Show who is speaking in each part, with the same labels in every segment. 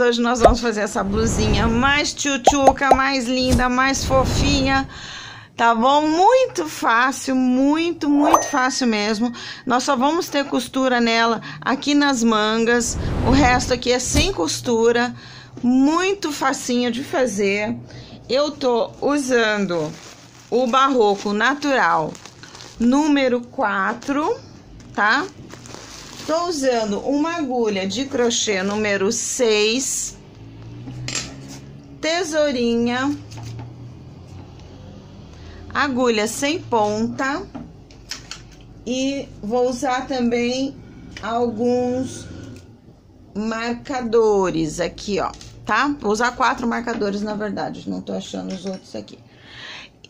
Speaker 1: hoje nós vamos fazer essa blusinha mais tchutchuca, mais linda, mais fofinha, tá bom? Muito fácil, muito, muito fácil mesmo. Nós só vamos ter costura nela aqui nas mangas, o resto aqui é sem costura, muito facinho de fazer. Eu tô usando o barroco natural número 4, tá? Tá? Estou usando uma agulha de crochê número 6, tesourinha, agulha sem ponta e vou usar também alguns marcadores aqui, ó, tá? Vou usar quatro marcadores, na verdade, não tô achando os outros aqui.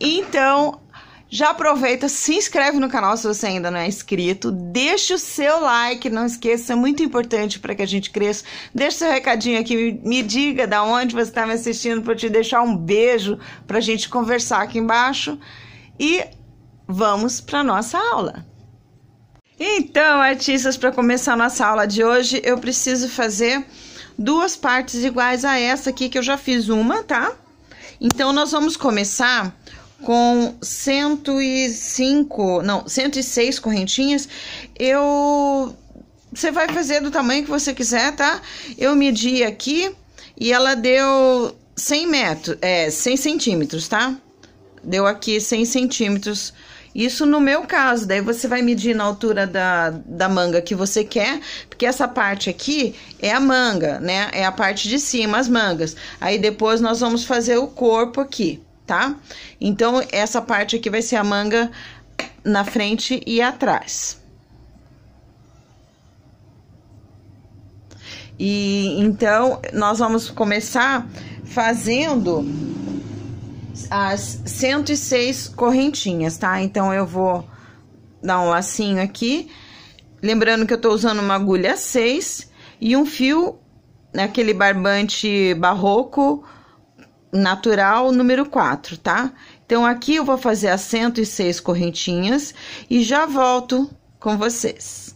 Speaker 1: Então, já aproveita, se inscreve no canal se você ainda não é inscrito, deixa o seu like, não esqueça, é muito importante para que a gente cresça. Deixa seu recadinho aqui, me diga da onde você está me assistindo para te deixar um beijo para a gente conversar aqui embaixo e vamos para nossa aula. Então, artistas, para começar a nossa aula de hoje, eu preciso fazer duas partes iguais a essa aqui que eu já fiz uma, tá? Então, nós vamos começar com 105, não, 106 correntinhas, eu você vai fazer do tamanho que você quiser, tá? Eu medi aqui e ela deu 100 metros, é, 100 centímetros, tá? Deu aqui 100 centímetros. Isso no meu caso, daí você vai medir na altura da, da manga que você quer, porque essa parte aqui é a manga, né? É a parte de cima, as mangas. Aí depois nós vamos fazer o corpo aqui tá? Então, essa parte aqui vai ser a manga na frente e atrás. E então, nós vamos começar fazendo as 106 correntinhas, tá? Então, eu vou dar um lacinho aqui. Lembrando que eu tô usando uma agulha 6 e um fio naquele né, barbante barroco natural número 4, tá? Então, aqui eu vou fazer as 106 correntinhas e já volto com vocês.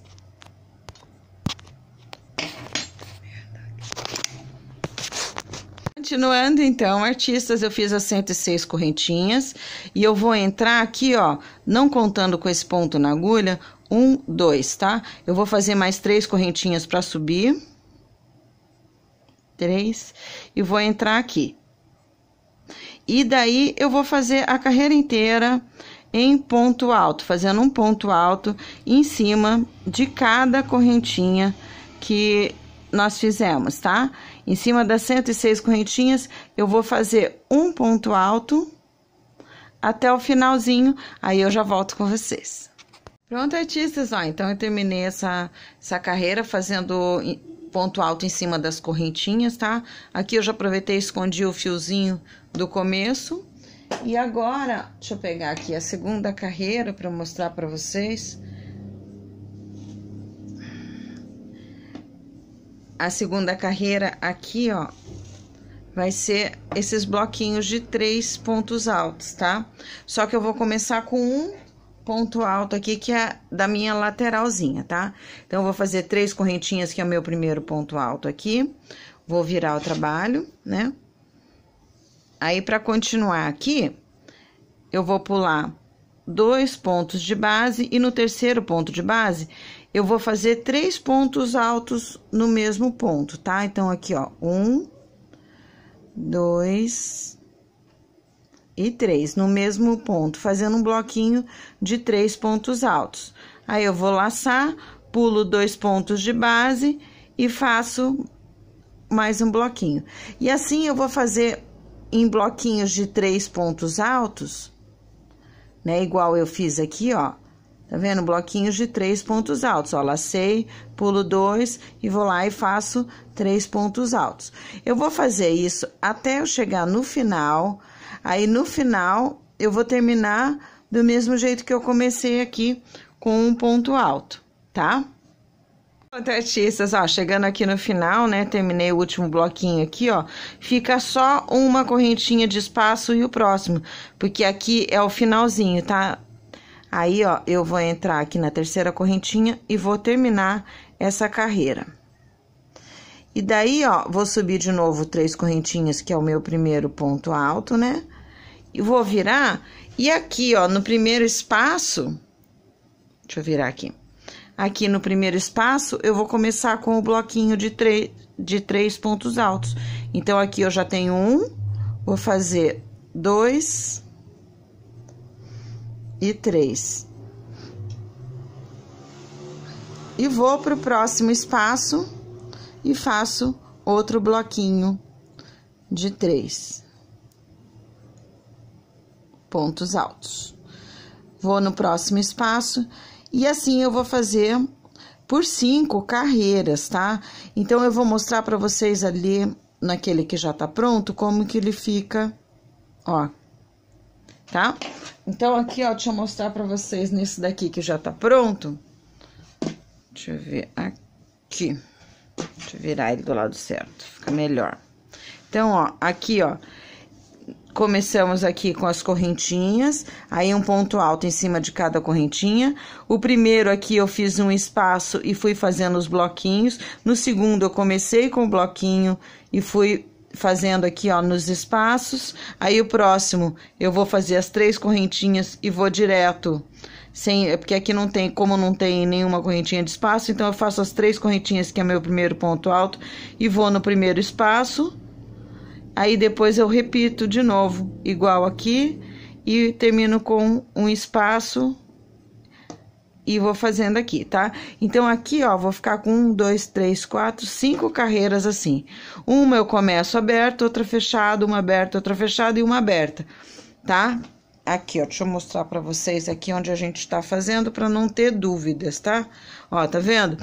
Speaker 1: Continuando, então, artistas, eu fiz as 106 correntinhas e eu vou entrar aqui, ó, não contando com esse ponto na agulha, um, dois, tá? Eu vou fazer mais três correntinhas para subir, três, e vou entrar aqui. E daí eu vou fazer a carreira inteira em ponto alto, fazendo um ponto alto em cima de cada correntinha que nós fizemos, tá? Em cima das 106 correntinhas, eu vou fazer um ponto alto até o finalzinho, aí eu já volto com vocês. Pronto, artistas, ó, então eu terminei essa, essa carreira fazendo ponto alto em cima das correntinhas, tá? Aqui eu já aproveitei e escondi o fiozinho do começo. E agora, deixa eu pegar aqui a segunda carreira para mostrar para vocês. A segunda carreira aqui, ó, vai ser esses bloquinhos de três pontos altos, tá? Só que eu vou começar com um ponto alto aqui que é da minha lateralzinha, tá? Então, eu vou fazer três correntinhas, que é o meu primeiro ponto alto aqui. Vou virar o trabalho, né? Aí, pra continuar aqui, eu vou pular dois pontos de base e no terceiro ponto de base, eu vou fazer três pontos altos no mesmo ponto, tá? Então, aqui, ó, um, dois, e 3 no mesmo ponto, fazendo um bloquinho de três pontos altos. Aí eu vou laçar, pulo dois pontos de base e faço mais um bloquinho. E assim eu vou fazer em bloquinhos de três pontos altos, né? Igual eu fiz aqui, ó. Tá vendo? Bloquinhos de três pontos altos. Ó, lacei, pulo dois e vou lá e faço três pontos altos. Eu vou fazer isso até eu chegar no final Aí no final eu vou terminar do mesmo jeito que eu comecei aqui, com um ponto alto, tá? Então, artistas, ó, chegando aqui no final, né, terminei o último bloquinho aqui, ó, fica só uma correntinha de espaço e o próximo, porque aqui é o finalzinho, tá? Aí, ó, eu vou entrar aqui na terceira correntinha e vou terminar essa carreira. E daí, ó, vou subir de novo três correntinhas, que é o meu primeiro ponto alto, né? e vou virar. E aqui, ó, no primeiro espaço, deixa eu virar aqui. Aqui no primeiro espaço, eu vou começar com o bloquinho de, de três pontos altos. Então, aqui eu já tenho um, vou fazer dois e três. E vou para o próximo espaço e faço outro bloquinho de três pontos altos. Vou no próximo espaço e assim eu vou fazer por cinco carreiras, tá? Então eu vou mostrar para vocês ali naquele que já tá pronto como que ele fica, ó. Tá? Então aqui, ó, deixa eu mostrar para vocês nesse daqui que já tá pronto. Deixa eu ver aqui. Deixa eu virar ele do lado certo, fica melhor. Então, ó, aqui, ó, Começamos aqui com as correntinhas, aí um ponto alto em cima de cada correntinha. O primeiro aqui eu fiz um espaço e fui fazendo os bloquinhos. No segundo eu comecei com o bloquinho e fui fazendo aqui, ó, nos espaços. Aí o próximo eu vou fazer as três correntinhas e vou direto. Sem, é porque aqui não tem, como não tem nenhuma correntinha de espaço, então eu faço as três correntinhas que é meu primeiro ponto alto e vou no primeiro espaço Aí depois eu repito de novo, igual aqui, e termino com um espaço e vou fazendo aqui, tá? Então, aqui, ó, vou ficar com um, dois, três, quatro, cinco carreiras assim. Uma eu começo aberta, outra fechada, uma aberta, outra fechada e uma aberta, tá? Aqui, ó, deixa eu mostrar pra vocês aqui onde a gente tá fazendo pra não ter dúvidas, tá? Tá? Ó, tá vendo?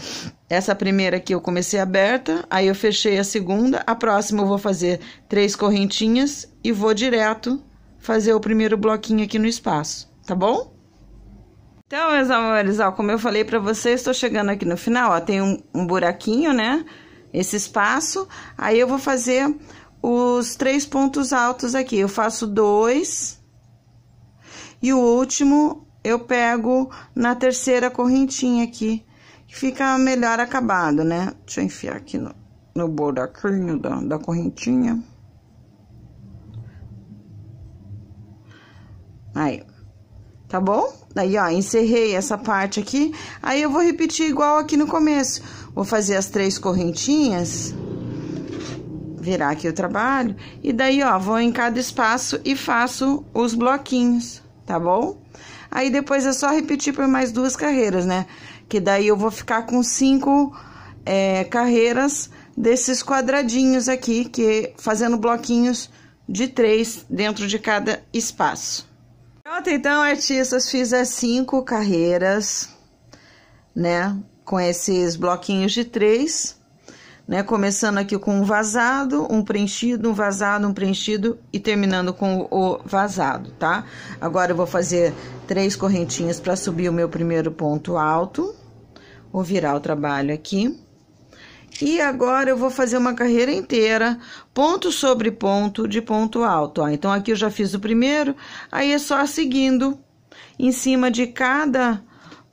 Speaker 1: Essa primeira aqui eu comecei aberta, aí eu fechei a segunda, a próxima eu vou fazer três correntinhas e vou direto fazer o primeiro bloquinho aqui no espaço, tá bom? Então, meus amores, ó, como eu falei pra vocês, estou chegando aqui no final, ó, tem um, um buraquinho, né? Esse espaço, aí eu vou fazer os três pontos altos aqui. Eu faço dois. E o último, eu pego na terceira correntinha aqui fica melhor acabado, né? Deixa eu enfiar aqui no, no buraquinho da, da correntinha. Aí, tá bom? Daí, ó, encerrei essa parte aqui. Aí, eu vou repetir igual aqui no começo. Vou fazer as três correntinhas, virar aqui o trabalho. E daí, ó, vou em cada espaço e faço os bloquinhos, tá bom? Aí, depois é só repetir por mais duas carreiras, né? que daí eu vou ficar com cinco é, carreiras desses quadradinhos aqui, que fazendo bloquinhos de três dentro de cada espaço. Pronto, então, artistas, fiz as cinco carreiras, né, com esses bloquinhos de três, né, começando aqui com um vazado, um preenchido, um vazado, um preenchido e terminando com o vazado, tá? Agora eu vou fazer três correntinhas para subir o meu primeiro ponto alto. Vou virar o trabalho aqui. E agora eu vou fazer uma carreira inteira, ponto sobre ponto, de ponto alto. Ó. Então, aqui eu já fiz o primeiro, aí é só seguindo em cima de cada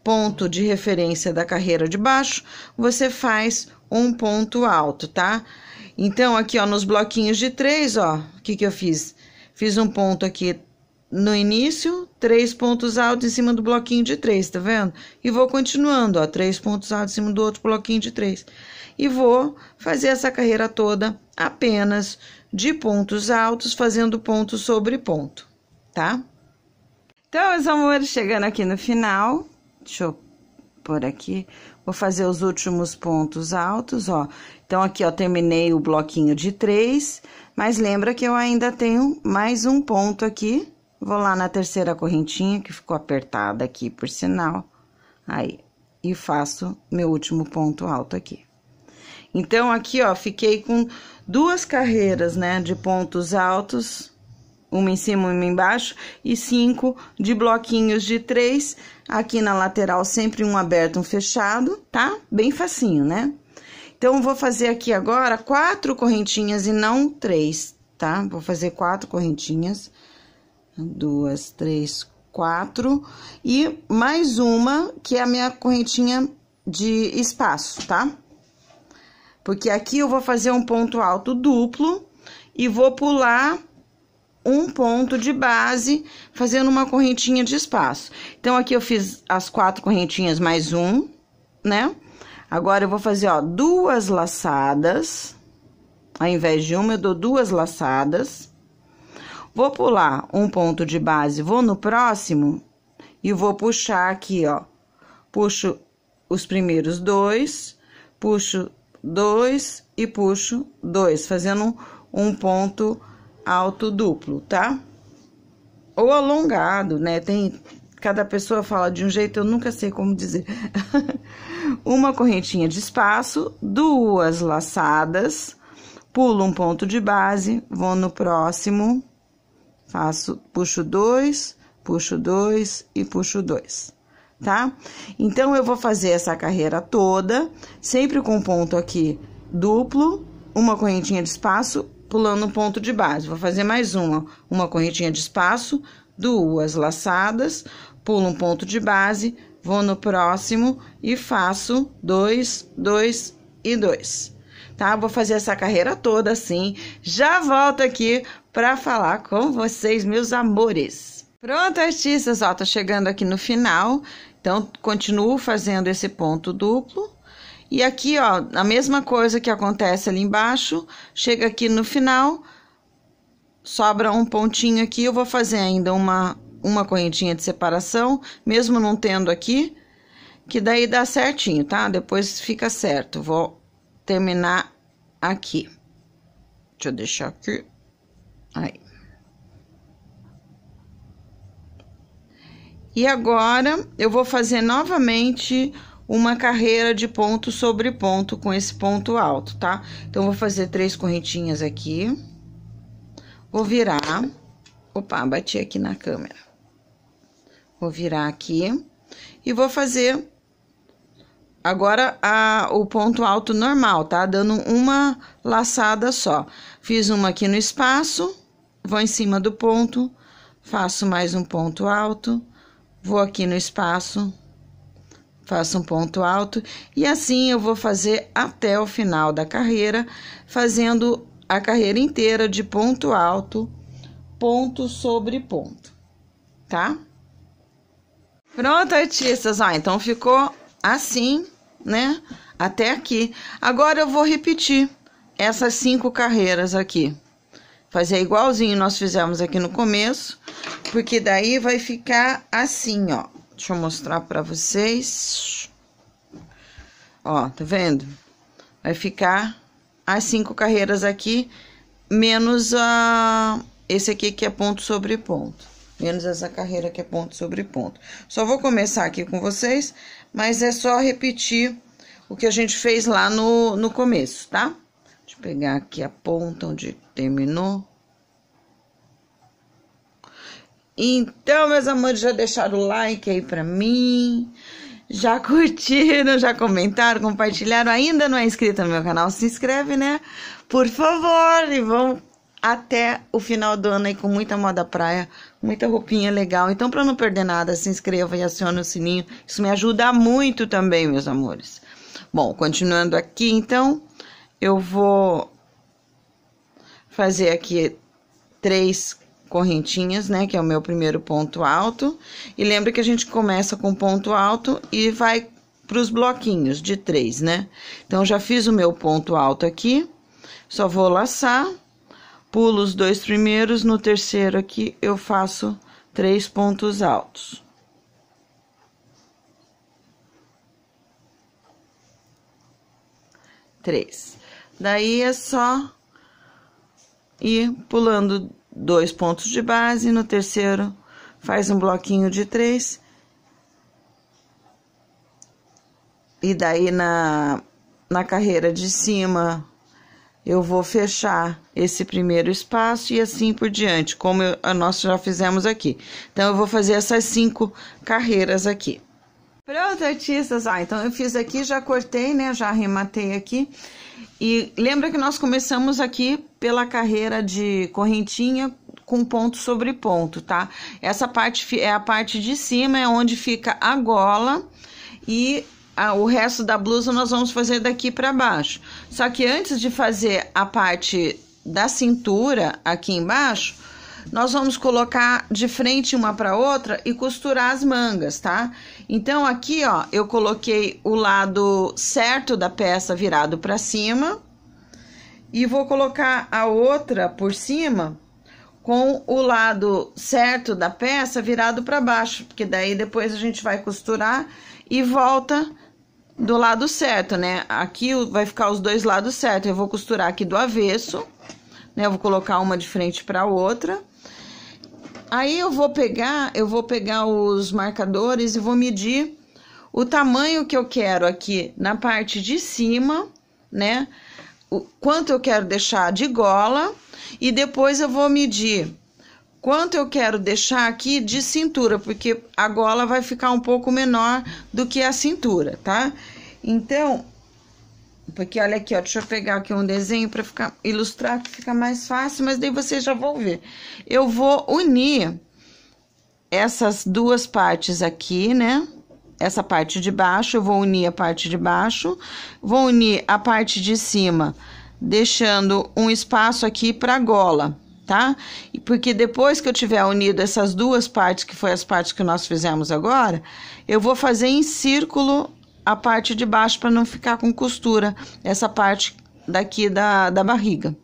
Speaker 1: ponto de referência da carreira de baixo, você faz um ponto alto, tá? Então, aqui, ó, nos bloquinhos de três, ó, o que que eu fiz? Fiz um ponto aqui no início, três pontos altos em cima do bloquinho de três, tá vendo? E vou continuando, ó, três pontos altos em cima do outro bloquinho de três. E vou fazer essa carreira toda apenas de pontos altos, fazendo ponto sobre ponto, tá? Então, meus amores, chegando aqui no final, deixa eu por aqui, vou fazer os últimos pontos altos, ó. Então, aqui, ó, terminei o bloquinho de três, mas lembra que eu ainda tenho mais um ponto aqui Vou lá na terceira correntinha, que ficou apertada aqui, por sinal. Aí, e faço meu último ponto alto aqui. Então, aqui, ó, fiquei com duas carreiras, né, de pontos altos, uma em cima e uma embaixo, e cinco de bloquinhos de três, aqui na lateral sempre um aberto, um fechado, tá? Bem facinho, né? Então, vou fazer aqui agora quatro correntinhas e não três, tá? Vou fazer quatro correntinhas duas, três, quatro, e mais uma, que é a minha correntinha de espaço, tá? Porque aqui eu vou fazer um ponto alto duplo e vou pular um ponto de base fazendo uma correntinha de espaço. Então, aqui eu fiz as quatro correntinhas mais um, né? Agora, eu vou fazer, ó, duas laçadas. Ao invés de uma, eu dou duas laçadas. Vou pular um ponto de base, vou no próximo e vou puxar aqui, ó. Puxo os primeiros dois, puxo dois e puxo dois, fazendo um ponto alto duplo, tá? Ou alongado, né? Tem cada pessoa fala de um jeito, eu nunca sei como dizer. Uma correntinha de espaço, duas laçadas, pulo um ponto de base, vou no próximo Faço, puxo dois, puxo dois e puxo dois, tá? Então, eu vou fazer essa carreira toda, sempre com ponto aqui duplo, uma correntinha de espaço, pulando um ponto de base. Vou fazer mais uma, uma correntinha de espaço, duas laçadas, pulo um ponto de base, vou no próximo e faço dois, dois e dois tá? Vou fazer essa carreira toda assim. Já volto aqui para falar com vocês, meus amores. Pronto, artistas, ó, tô chegando aqui no final. Então, continuo fazendo esse ponto duplo. E aqui, ó, a mesma coisa que acontece ali embaixo, chega aqui no final, sobra um pontinho aqui, eu vou fazer ainda uma uma correntinha de separação, mesmo não tendo aqui, que daí dá certinho, tá? Depois fica certo. Vou terminar aqui. Deixa eu deixar aqui. Aí. E agora, eu vou fazer novamente uma carreira de ponto sobre ponto com esse ponto alto, tá? Então, vou fazer três correntinhas aqui. Vou virar. Opa, bati aqui na câmera. Vou virar aqui. E vou fazer Agora a, o ponto alto normal, tá? Dando uma laçada só. Fiz uma aqui no espaço, vou em cima do ponto, faço mais um ponto alto, vou aqui no espaço, faço um ponto alto. E assim eu vou fazer até o final da carreira, fazendo a carreira inteira de ponto alto, ponto sobre ponto, tá? Pronto, artistas, ó, então ficou assim né? Até aqui. Agora eu vou repetir essas cinco carreiras aqui. Fazer igualzinho nós fizemos aqui no começo, porque daí vai ficar assim, ó. Deixa eu mostrar para vocês. Ó, tá vendo? Vai ficar as cinco carreiras aqui, menos a esse aqui que é ponto sobre ponto menos essa carreira que é ponto sobre ponto. Só vou começar aqui com vocês mas é só repetir o que a gente fez lá no, no começo, tá? Deixa eu pegar aqui a ponta onde terminou. Então, meus amores, já deixaram o like aí pra mim. Já curtiram, já comentaram, compartilharam. Ainda não é inscrito no meu canal? Se inscreve, né? Por favor, e vamos até o final do ano aí com muita moda praia, muita roupinha legal. Então, para não perder nada, se inscreva e acione o sininho. Isso me ajuda muito também, meus amores. Bom, continuando aqui, então, eu vou fazer aqui três correntinhas, né, que é o meu primeiro ponto alto. E lembra que a gente começa com ponto alto e vai para os bloquinhos de três, né? Então, já fiz o meu ponto alto aqui, só vou laçar pulo os dois primeiros, no terceiro aqui eu faço três pontos altos. Três. Daí é só ir pulando dois pontos de base, no terceiro faz um bloquinho de três. E daí na, na carreira de cima eu vou fechar esse primeiro espaço e assim por diante, como eu, nós já fizemos aqui. Então, eu vou fazer essas cinco carreiras aqui. Pronto, artistas. Ah, então eu fiz aqui, já cortei, né? Já arrematei aqui. E lembra que nós começamos aqui pela carreira de correntinha com ponto sobre ponto, tá? Essa parte é a parte de cima, é onde fica a gola e ah, o resto da blusa nós vamos fazer daqui para baixo. Só que antes de fazer a parte da cintura aqui embaixo, nós vamos colocar de frente uma para outra e costurar as mangas, tá? Então aqui, ó, eu coloquei o lado certo da peça virado para cima e vou colocar a outra por cima com o lado certo da peça virado para baixo, porque daí depois a gente vai costurar e volta do lado certo, né? Aqui vai ficar os dois lados certos. Eu vou costurar aqui do avesso, né? Eu vou colocar uma de frente para outra. Aí eu vou pegar, eu vou pegar os marcadores e vou medir o tamanho que eu quero aqui na parte de cima, né? O quanto eu quero deixar de gola e depois eu vou medir quanto eu quero deixar aqui de cintura, porque a gola vai ficar um pouco menor do que a cintura, tá? Então, porque olha aqui, ó, deixa eu pegar aqui um desenho para ficar ilustrar que fica mais fácil, mas daí vocês já vão ver. Eu vou unir essas duas partes aqui, né? Essa parte de baixo, eu vou unir a parte de baixo, vou unir a parte de cima, deixando um espaço aqui para gola tá? Porque depois que eu tiver unido essas duas partes, que foi as partes que nós fizemos agora, eu vou fazer em círculo a parte de baixo para não ficar com costura, essa parte daqui da, da barriga,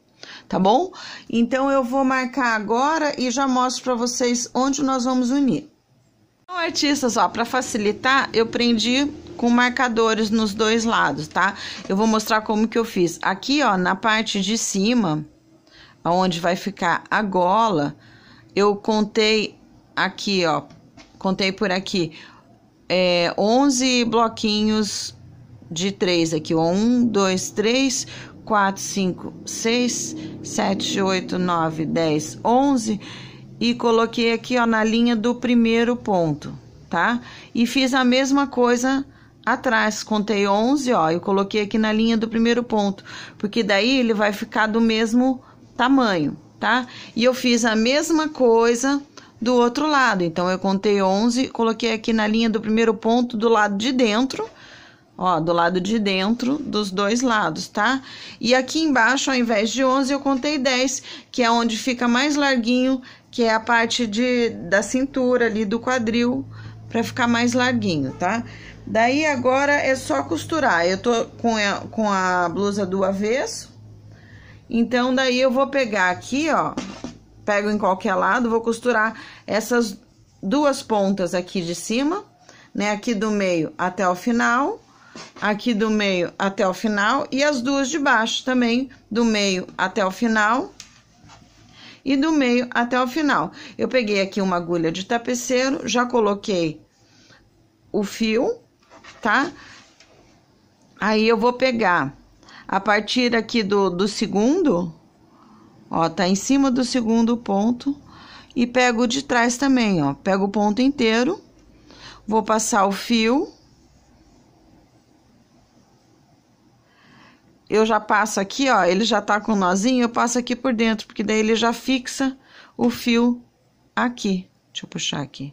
Speaker 1: tá bom? Então, eu vou marcar agora e já mostro para vocês onde nós vamos unir. Então, artistas, ó, para facilitar, eu prendi com marcadores nos dois lados, tá? Eu vou mostrar como que eu fiz. Aqui, ó, na parte de cima... Aonde vai ficar a gola, eu contei aqui, ó, contei por aqui é, 11 bloquinhos de 3 aqui, ó, 1, 2, 3, 4, 5, 6, 7, 8, 9, 10, 11 e coloquei aqui, ó, na linha do primeiro ponto, tá? E fiz a mesma coisa atrás, contei 11, ó, e coloquei aqui na linha do primeiro ponto, porque daí ele vai ficar do mesmo tamanho, tá? E eu fiz a mesma coisa do outro lado. Então, eu contei 11, coloquei aqui na linha do primeiro ponto do lado de dentro, ó, do lado de dentro dos dois lados, tá? E aqui embaixo, ao invés de 11, eu contei 10, que é onde fica mais larguinho, que é a parte de, da cintura ali do quadril, para ficar mais larguinho, tá? Daí, agora, é só costurar. Eu tô com a, com a blusa do avesso, então, daí eu vou pegar aqui, ó, pego em qualquer lado, vou costurar essas duas pontas aqui de cima, né, aqui do meio até o final, aqui do meio até o final e as duas de baixo também, do meio até o final e do meio até o final. Eu peguei aqui uma agulha de tapeceiro, já coloquei o fio, tá? Aí eu vou pegar a partir aqui do, do segundo, ó, tá em cima do segundo ponto. E pego de trás também, ó. Pego o ponto inteiro. Vou passar o fio. Eu já passo aqui, ó, ele já tá com o nozinho, eu passo aqui por dentro, porque daí ele já fixa o fio aqui. Deixa eu puxar aqui.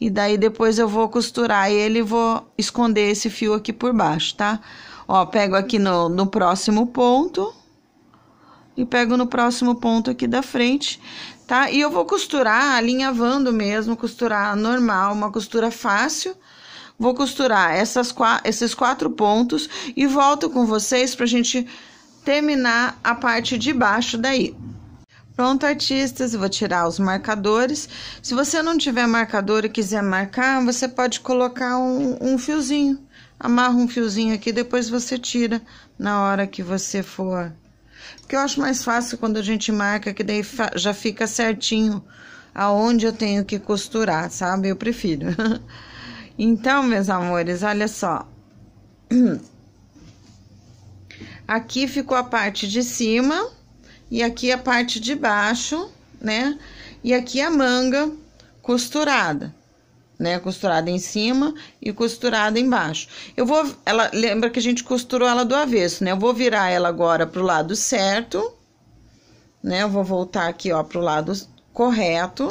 Speaker 1: E daí depois eu vou costurar ele e vou esconder esse fio aqui por baixo, tá? Tá? Ó, pego aqui no, no próximo ponto e pego no próximo ponto aqui da frente, tá? E eu vou costurar alinhavando mesmo, costurar normal, uma costura fácil. Vou costurar essas, esses quatro pontos e volto com vocês pra gente terminar a parte de baixo daí. Pronto, artistas, eu vou tirar os marcadores. Se você não tiver marcador e quiser marcar, você pode colocar um, um fiozinho amarra um fiozinho aqui, depois você tira na hora que você for. Porque eu acho mais fácil quando a gente marca, que daí já fica certinho aonde eu tenho que costurar, sabe? Eu prefiro. então, meus amores, olha só. Aqui ficou a parte de cima e aqui a parte de baixo, né? E aqui a manga costurada né? Costurada em cima e costurada embaixo. Eu vou, ela lembra que a gente costurou ela do avesso, né? Eu vou virar ela agora pro lado certo, né? Eu vou voltar aqui, ó, pro lado correto.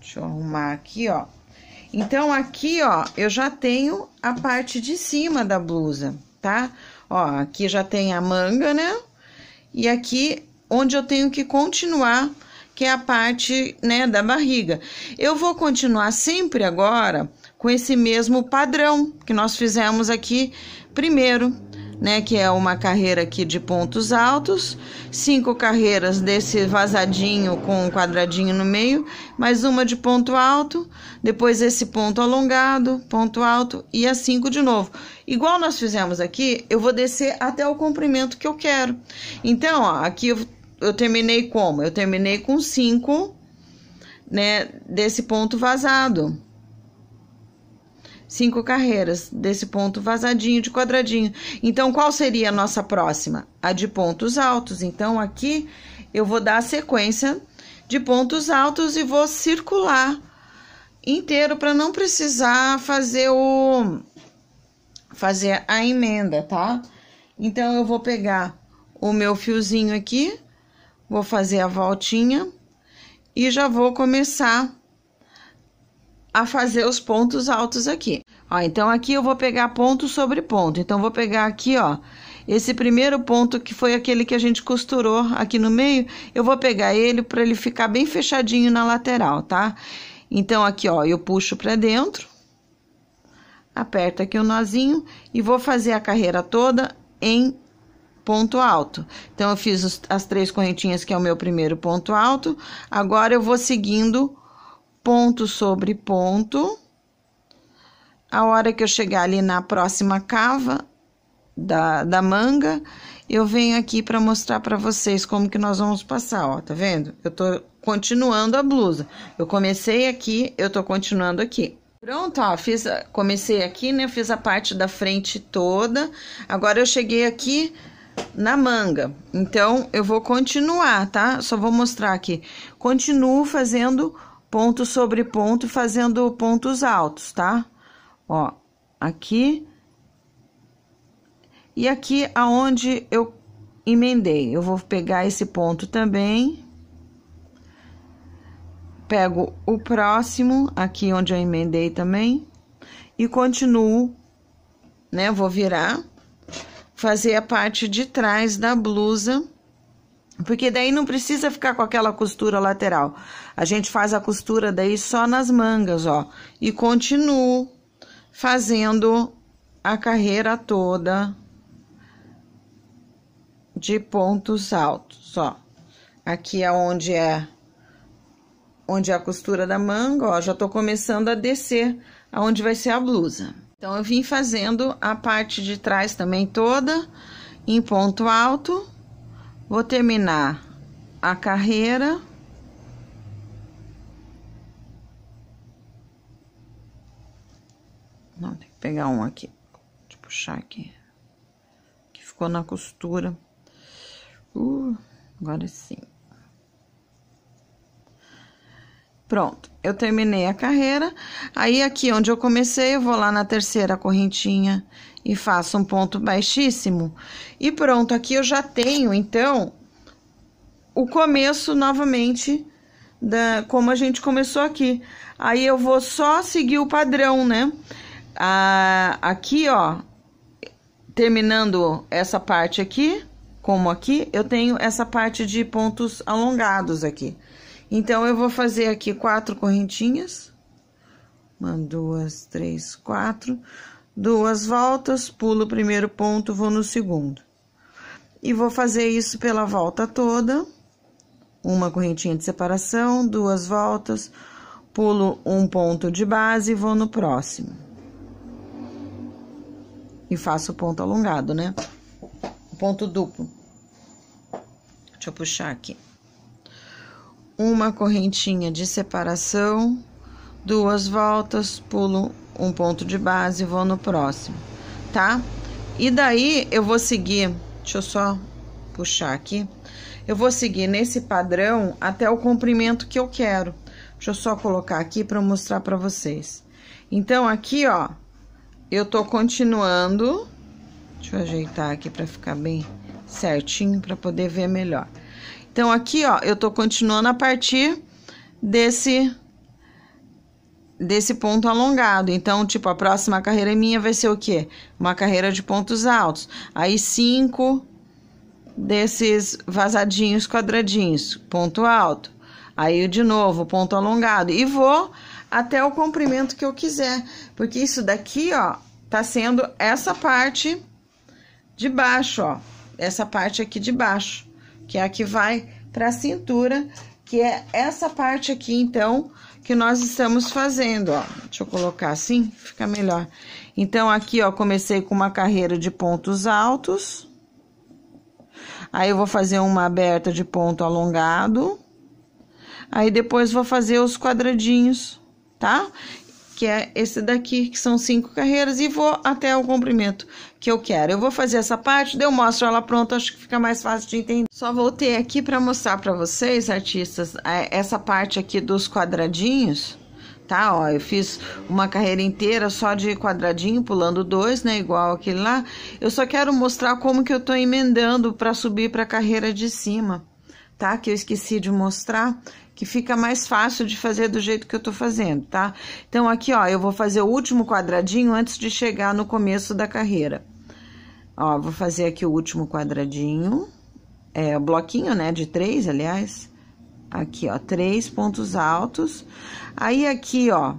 Speaker 1: Deixa eu arrumar aqui, ó. Então, aqui, ó, eu já tenho a parte de cima da blusa, tá? Ó, aqui já tem a manga, né? E aqui, onde eu tenho que continuar que é a parte né, da barriga. Eu vou continuar sempre agora com esse mesmo padrão que nós fizemos aqui primeiro, né, que é uma carreira aqui de pontos altos, cinco carreiras desse vazadinho com um quadradinho no meio, mais uma de ponto alto, depois esse ponto alongado, ponto alto e as cinco de novo. Igual nós fizemos aqui, eu vou descer até o comprimento que eu quero. Então, ó, aqui eu eu terminei como? Eu terminei com 5, né, desse ponto vazado. Cinco carreiras desse ponto vazadinho de quadradinho. Então, qual seria a nossa próxima? A de pontos altos. Então, aqui eu vou dar a sequência de pontos altos e vou circular inteiro para não precisar fazer o fazer a emenda, tá? Então eu vou pegar o meu fiozinho aqui Vou fazer a voltinha e já vou começar a fazer os pontos altos aqui. Ó, então aqui eu vou pegar ponto sobre ponto. Então vou pegar aqui, ó, esse primeiro ponto que foi aquele que a gente costurou aqui no meio, eu vou pegar ele para ele ficar bem fechadinho na lateral, tá? Então aqui, ó, eu puxo para dentro, aperto aqui o nozinho e vou fazer a carreira toda em ponto alto. Então, eu fiz os, as três correntinhas, que é o meu primeiro ponto alto. Agora, eu vou seguindo ponto sobre ponto. A hora que eu chegar ali na próxima cava da, da manga, eu venho aqui para mostrar para vocês como que nós vamos passar, ó, tá vendo? Eu tô continuando a blusa. Eu comecei aqui, eu tô continuando aqui. Pronto, ó, fiz, comecei aqui, né? Fiz a parte da frente toda. Agora eu cheguei aqui na manga. Então, eu vou continuar, tá? Só vou mostrar aqui. Continuo fazendo ponto sobre ponto, fazendo pontos altos, tá? Ó, aqui. E aqui aonde eu emendei. Eu vou pegar esse ponto também. Pego o próximo, aqui onde eu emendei também. E continuo, né? Vou virar fazer a parte de trás da blusa, porque daí não precisa ficar com aquela costura lateral. A gente faz a costura daí só nas mangas, ó, e continuo fazendo a carreira toda de pontos altos, ó. Aqui é onde é onde é a costura da manga, ó, já tô começando a descer aonde vai ser a blusa. Então, eu vim fazendo a parte de trás também toda em ponto alto. Vou terminar a carreira. Não, tem que pegar um aqui. Deixa eu puxar aqui. Que ficou na costura. Uh, agora sim. Pronto, eu terminei a carreira. Aí aqui onde eu comecei, eu vou lá na terceira correntinha e faço um ponto baixíssimo. E pronto, aqui eu já tenho, então, o começo novamente da como a gente começou aqui. Aí eu vou só seguir o padrão, né? Ah, aqui, ó, terminando essa parte aqui, como aqui, eu tenho essa parte de pontos alongados aqui. Então, eu vou fazer aqui quatro correntinhas. Uma, duas, três, quatro. Duas voltas, pulo o primeiro ponto, vou no segundo. E vou fazer isso pela volta toda. Uma correntinha de separação, duas voltas, pulo um ponto de base e vou no próximo. E faço o ponto alongado, né? O ponto duplo. Deixa eu puxar aqui uma correntinha de separação, duas voltas, pulo um ponto de base e vou no próximo, tá? E daí eu vou seguir, deixa eu só puxar aqui. Eu vou seguir nesse padrão até o comprimento que eu quero. Deixa eu só colocar aqui para mostrar para vocês. Então aqui, ó, eu tô continuando. Deixa eu ajeitar aqui para ficar bem certinho para poder ver melhor. Então, aqui, ó, eu tô continuando a partir desse desse ponto alongado. Então, tipo, a próxima carreira minha vai ser o quê? Uma carreira de pontos altos. Aí, cinco desses vazadinhos quadradinhos, ponto alto. Aí, de novo, ponto alongado. E vou até o comprimento que eu quiser. Porque isso daqui, ó, tá sendo essa parte de baixo, ó. Essa parte aqui de baixo que é a que vai para a cintura, que é essa parte aqui, então, que nós estamos fazendo, ó. Deixa eu colocar assim, fica melhor. Então, aqui, ó, comecei com uma carreira de pontos altos. Aí, eu vou fazer uma aberta de ponto alongado. Aí, depois, vou fazer os quadradinhos, tá? que é esse daqui, que são cinco carreiras, e vou até o comprimento que eu quero. Eu vou fazer essa parte, eu mostro ela pronta, acho que fica mais fácil de entender. Só voltei aqui para mostrar para vocês, artistas, é, essa parte aqui dos quadradinhos, tá? Ó, eu fiz uma carreira inteira só de quadradinho, pulando dois, né, igual aquele lá. Eu só quero mostrar como que eu tô emendando para subir para a carreira de cima, tá? Que eu esqueci de mostrar que fica mais fácil de fazer do jeito que eu tô fazendo, tá? Então, aqui, ó, eu vou fazer o último quadradinho antes de chegar no começo da carreira. Ó, vou fazer aqui o último quadradinho, é, o bloquinho, né, de três, aliás. Aqui, ó, três pontos altos. Aí, aqui, ó,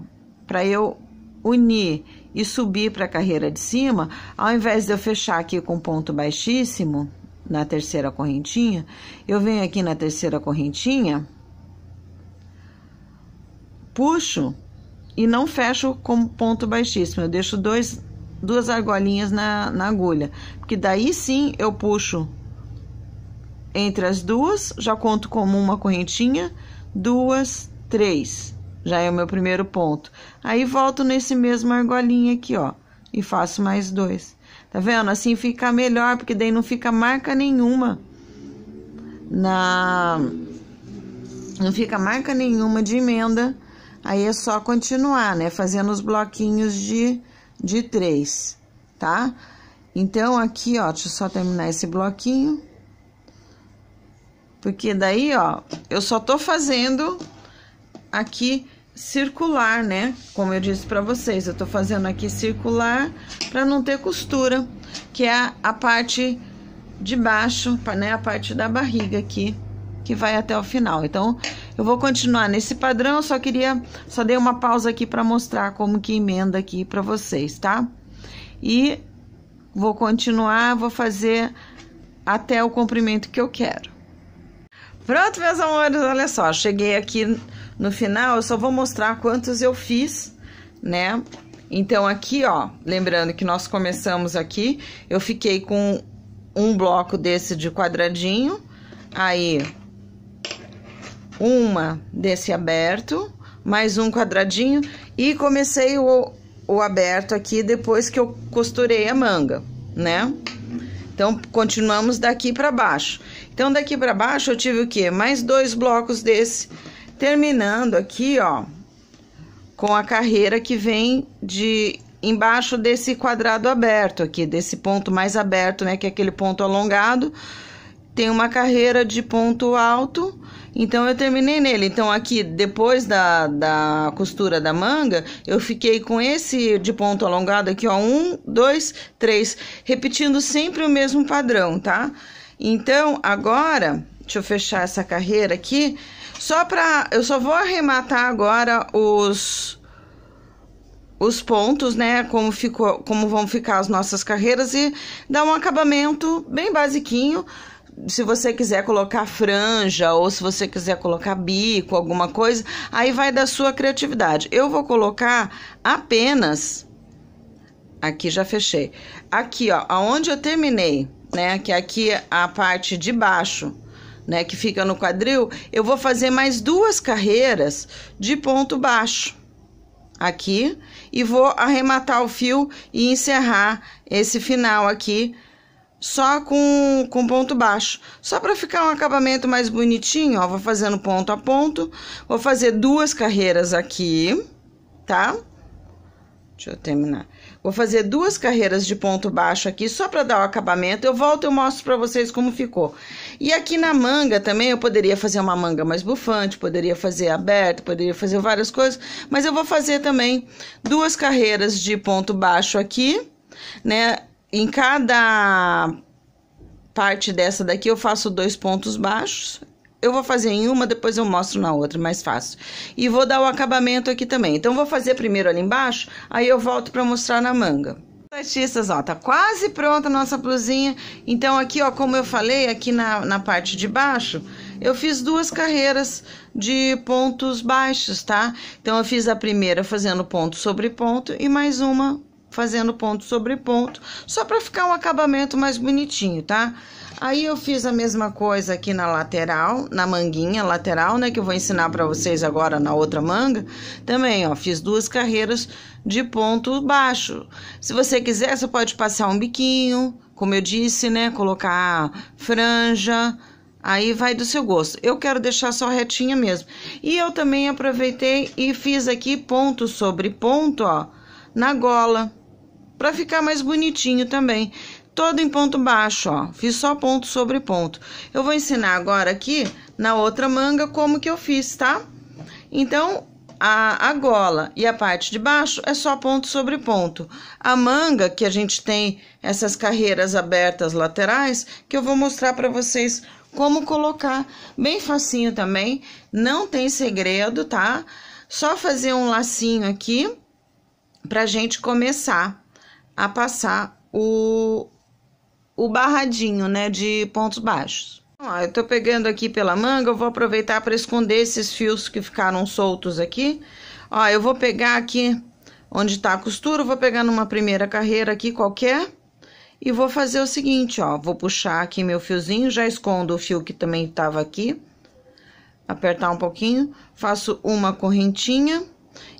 Speaker 1: pra eu unir e subir para a carreira de cima, ao invés de eu fechar aqui com ponto baixíssimo, na terceira correntinha, eu venho aqui na terceira correntinha puxo e não fecho com ponto baixíssimo. Eu deixo dois, duas argolinhas na, na agulha, porque daí sim eu puxo entre as duas, já conto como uma correntinha, duas, três, já é o meu primeiro ponto. Aí volto nesse mesmo argolinha aqui, ó, e faço mais dois. Tá vendo? Assim fica melhor, porque daí não fica marca nenhuma na não fica marca nenhuma de emenda Aí é só continuar, né? Fazendo os bloquinhos de, de três, tá? Então, aqui, ó, deixa eu só terminar esse bloquinho. Porque daí, ó, eu só tô fazendo aqui circular, né? Como eu disse para vocês, eu tô fazendo aqui circular para não ter costura, que é a parte de baixo, né? A parte da barriga aqui que vai até o final. Então, eu vou continuar nesse padrão, só queria, só dei uma pausa aqui para mostrar como que emenda aqui para vocês, tá? E vou continuar, vou fazer até o comprimento que eu quero. Pronto, meus amores, olha só, cheguei aqui no final, eu só vou mostrar quantos eu fiz, né? Então, aqui, ó, lembrando que nós começamos aqui, eu fiquei com um bloco desse de quadradinho, aí uma desse aberto, mais um quadradinho e comecei o, o aberto aqui depois que eu costurei a manga, né? Então, continuamos daqui para baixo. Então, daqui para baixo eu tive o quê? Mais dois blocos desse, terminando aqui, ó, com a carreira que vem de embaixo desse quadrado aberto aqui, desse ponto mais aberto, né, que é aquele ponto alongado. Tem uma carreira de ponto alto então eu terminei nele. Então aqui, depois da, da costura da manga, eu fiquei com esse de ponto alongado aqui, ó, um, dois, três, repetindo sempre o mesmo padrão, tá? Então, agora, deixa eu fechar essa carreira aqui, só pra, eu só vou arrematar agora os os pontos, né, como ficou, como vão ficar as nossas carreiras e dar um acabamento bem basiquinho, se você quiser colocar franja ou se você quiser colocar bico, alguma coisa, aí vai da sua criatividade. Eu vou colocar apenas aqui já fechei. Aqui, ó, aonde eu terminei, né, que é aqui a parte de baixo, né, que fica no quadril, eu vou fazer mais duas carreiras de ponto baixo aqui e vou arrematar o fio e encerrar esse final aqui só com, com ponto baixo. Só para ficar um acabamento mais bonitinho, ó, vou fazendo ponto a ponto. Vou fazer duas carreiras aqui, tá? Deixa eu terminar. Vou fazer duas carreiras de ponto baixo aqui, só para dar o acabamento. Eu volto e mostro para vocês como ficou. E aqui na manga também, eu poderia fazer uma manga mais bufante, poderia fazer aberta, poderia fazer várias coisas. Mas eu vou fazer também duas carreiras de ponto baixo aqui, né? em cada parte dessa daqui eu faço dois pontos baixos. Eu vou fazer em uma, depois eu mostro na outra, mais fácil. E vou dar o acabamento aqui também. Então, vou fazer primeiro ali embaixo, aí eu volto para mostrar na manga. Artistas, ó, tá quase pronta a nossa blusinha. Então, aqui, ó, como eu falei, aqui na, na parte de baixo, eu fiz duas carreiras de pontos baixos, tá? Então, eu fiz a primeira fazendo ponto sobre ponto e mais uma fazendo ponto sobre ponto, só para ficar um acabamento mais bonitinho, tá? Aí eu fiz a mesma coisa aqui na lateral, na manguinha lateral, né, que eu vou ensinar para vocês agora na outra manga. Também, ó, fiz duas carreiras de ponto baixo. Se você quiser, você pode passar um biquinho, como eu disse, né, colocar franja, Aí vai do seu gosto. Eu quero deixar só retinha mesmo. E eu também aproveitei e fiz aqui ponto sobre ponto, ó, na gola para ficar mais bonitinho também. Todo em ponto baixo, ó. Fiz só ponto sobre ponto. Eu vou ensinar agora aqui na outra manga como que eu fiz, tá? Então, a, a gola e a parte de baixo é só ponto sobre ponto. A manga, que a gente tem essas carreiras abertas laterais, que eu vou mostrar para vocês como colocar. Bem facinho também, não tem segredo, tá? Só fazer um lacinho aqui pra gente começar a passar o, o barradinho, né, de pontos baixos. Ó, eu tô pegando aqui pela manga, eu vou aproveitar para esconder esses fios que ficaram soltos aqui. Ó, eu vou pegar aqui onde tá a costura, vou pegar numa primeira carreira aqui qualquer e vou fazer o seguinte, ó, vou puxar aqui meu fiozinho, já escondo o fio que também tava aqui. Apertar um pouquinho, faço uma correntinha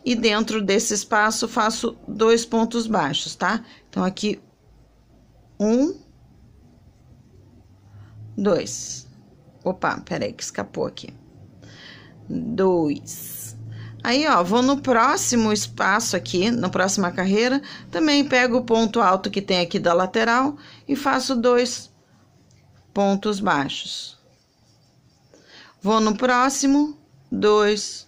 Speaker 1: e dentro desse espaço faço dois pontos baixos, tá? Então, aqui, um, dois. Opa, peraí que escapou aqui. Dois. Aí, ó, vou no próximo espaço aqui, na próxima carreira, também pego o ponto alto que tem aqui da lateral e faço dois pontos baixos. Vou no próximo, dois,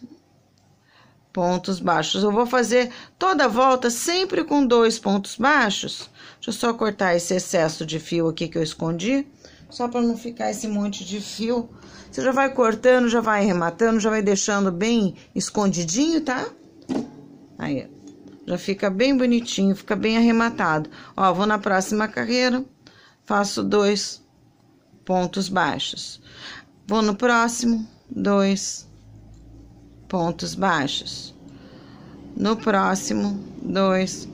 Speaker 1: pontos baixos. Eu vou fazer toda a volta sempre com dois pontos baixos. Deixa eu só cortar esse excesso de fio aqui que eu escondi, só para não ficar esse monte de fio. Você já vai cortando, já vai arrematando, já vai deixando bem escondidinho, tá? Aí, já fica bem bonitinho, fica bem arrematado. Ó, vou na próxima carreira, faço dois pontos baixos. Vou no próximo, dois pontos baixos. No próximo, dois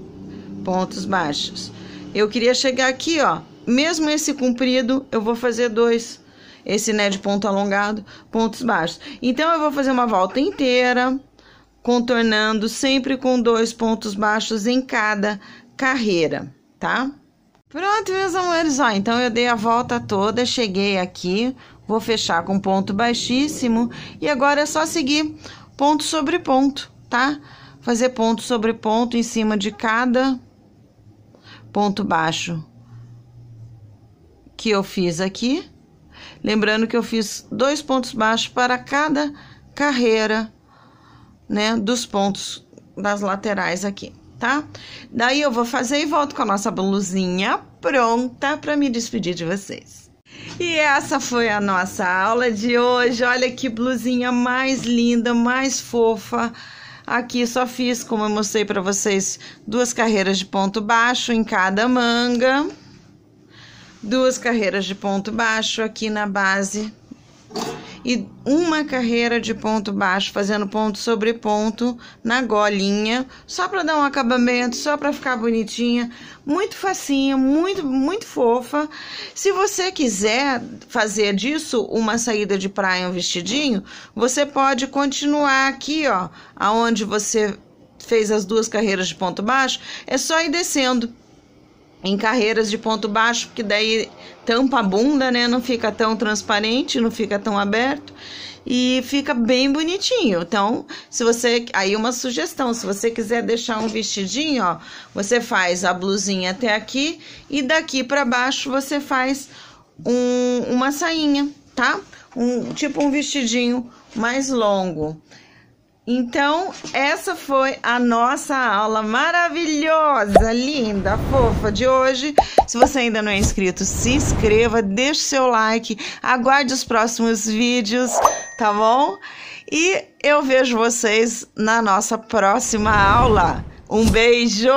Speaker 1: pontos baixos. Eu queria chegar aqui, ó. Mesmo esse comprido, eu vou fazer dois. Esse, né, de ponto alongado, pontos baixos. Então, eu vou fazer uma volta inteira, contornando sempre com dois pontos baixos em cada carreira, tá? Pronto, meus amores, ó. Então, eu dei a volta toda, cheguei aqui, vou fechar com ponto baixíssimo. E agora é só seguir ponto sobre ponto, tá? Fazer ponto sobre ponto em cima de cada ponto baixo que eu fiz aqui. Lembrando que eu fiz dois pontos baixos para cada carreira, né, dos pontos das laterais aqui, tá? Daí eu vou fazer e volto com a nossa blusinha pronta para me despedir de vocês. E essa foi a nossa aula de hoje. Olha que blusinha mais linda, mais fofa. Aqui só fiz, como eu mostrei para vocês, duas carreiras de ponto baixo em cada manga. Duas carreiras de ponto baixo aqui na base e uma carreira de ponto baixo, fazendo ponto sobre ponto na golinha, só para dar um acabamento, só para ficar bonitinha, muito facinha, muito muito fofa. Se você quiser fazer disso uma saída de praia, um vestidinho, você pode continuar aqui, ó, aonde você fez as duas carreiras de ponto baixo, é só ir descendo em carreiras de ponto baixo, porque daí tampa a bunda, né? Não fica tão transparente, não fica tão aberto e fica bem bonitinho. Então, se você aí uma sugestão, se você quiser deixar um vestidinho, ó, você faz a blusinha até aqui e daqui para baixo você faz um, uma sainha, tá? Um tipo um vestidinho mais longo. Então, essa foi a nossa aula maravilhosa, linda, fofa de hoje. Se você ainda não é inscrito, se inscreva, deixe seu like, aguarde os próximos vídeos, tá bom? E eu vejo vocês na nossa próxima aula. Um beijo!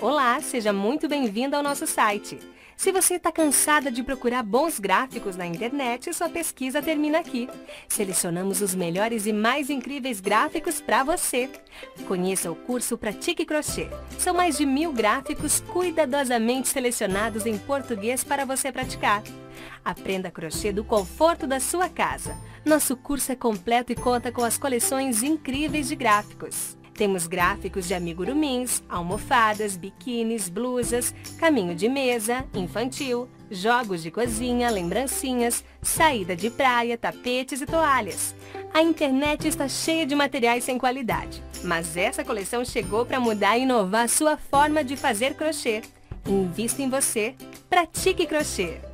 Speaker 1: Olá, seja muito bem-vindo ao nosso site se você está cansada de procurar bons gráficos na internet, sua pesquisa termina aqui. Selecionamos os melhores e mais incríveis gráficos para você. Conheça o curso Pratique Crochê. São mais de mil gráficos cuidadosamente selecionados em português para você praticar. Aprenda crochê do conforto da sua casa. Nosso curso é completo e conta com as coleções incríveis de gráficos. Temos gráficos de amigurumins, almofadas, biquínis, blusas, caminho de mesa, infantil, jogos de cozinha, lembrancinhas, saída de praia, tapetes e toalhas. A internet está cheia de materiais sem qualidade, mas essa coleção chegou para mudar e inovar sua forma de fazer crochê. Invista em você, pratique crochê!